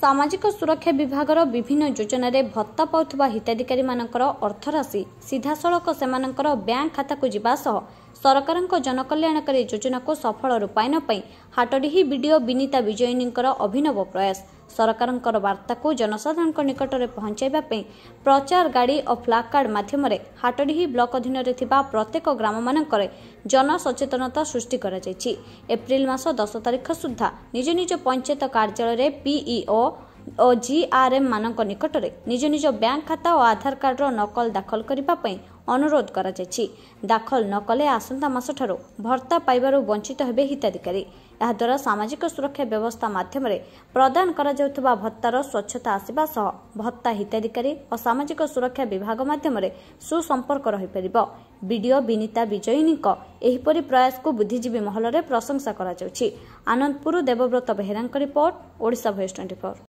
ସାମାଜିକ ସୁରକ୍ଷା ବିଭାଗର ବିଭିନ୍ନ ଯୋଜନାରେ ଭତ୍ତା ପାଉଥିବା ହିତାଧିକାରୀମାନଙ୍କର ଅର୍ଥରାଶି ସିଧାସଳଖ ସେମାନଙ୍କର ବ୍ୟାଙ୍କ ଖାତାକୁ ଯିବା ସହ ସରକାରଙ୍କ ଜନକଲ୍ୟାଣକାରୀ ଯୋଜନାକୁ ସଫଳ ରୂପାୟନ ପାଇଁ ହାଟଡିହି ବିଡିଓ ବିନୀତା ବିଜୟିନୀଙ୍କର ଅଭିନବ ପ୍ରୟାସ ସରକାରଙ୍କର ବାର୍ତ୍ତାକୁ ଜନସାଧାରଣଙ୍କ ନିକଟରେ ପହଞ୍ଚାଇବା ପାଇଁ ପ୍ରଚାର ଗାଡ଼ି ଓ ଫ୍ଲାଗ୍କାର୍ଡ଼ ମାଧ୍ୟମରେ ହାଟଡିହି ବ୍ଲକ ଅଧୀନରେ ଥିବା ପ୍ରତ୍ୟେକ ଗ୍ରାମମାନଙ୍କରେ ଜନସଚେତନତା ସୃଷ୍ଟି କରାଯାଇଛି ଏପ୍ରିଲ ମାସ ଦଶ ତାରିଖ ସୁଦ୍ଧା ନିଜ ନିଜ ପଞ୍ଚାୟତ କାର୍ଯ୍ୟାଳୟରେ ପିଇଓ ଓ ଜିଆର୍ଏମ୍ ମାନଙ୍କ ନିକଟରେ ନିଜ ନିଜ ବ୍ୟାଙ୍କ ଖାତା ଓ ଆଧାର କାର୍ଡର ନକଲ ଦାଖଲ କରିବା ପାଇଁ ଅନୁରୋଧ କରାଯାଇଛି ଦାଖଲ ନକଲେ ଆସନ୍ତା ମାସଠାରୁ ଭର୍ତ୍ତା ପାଇବାରୁ ବଞ୍ଚିତ ହେବେ ହିତାଧିକାରୀ ଏହାଦ୍ୱାରା ସାମାଜିକ ସୁରକ୍ଷା ବ୍ୟବସ୍ଥା ମାଧ୍ୟମରେ ପ୍ରଦାନ କରାଯାଉଥିବା ଭତ୍ତାର ସ୍ୱଚ୍ଛତା ଆସିବା ସହ ଭତ୍ତା ହିତାଧିକାରୀ ଓ ସାମାଜିକ ସୁରକ୍ଷା ବିଭାଗ ମାଧ୍ୟମରେ ସୁସମ୍ପର୍କ ରହିପାରିବ ବିଡିଓ ବିନୀତା ବିଜୟିନୀଙ୍କ ଏହିପରି ପ୍ରୟାସକୁ ବୁଦ୍ଧିଜୀବୀ ମହଲରେ ପ୍ରଶଂସା କରାଯାଉଛି ଆନନ୍ଦପୁର ଦେବବ୍ରତ ବେହେରାଙ୍କ report Odisha voice twenty four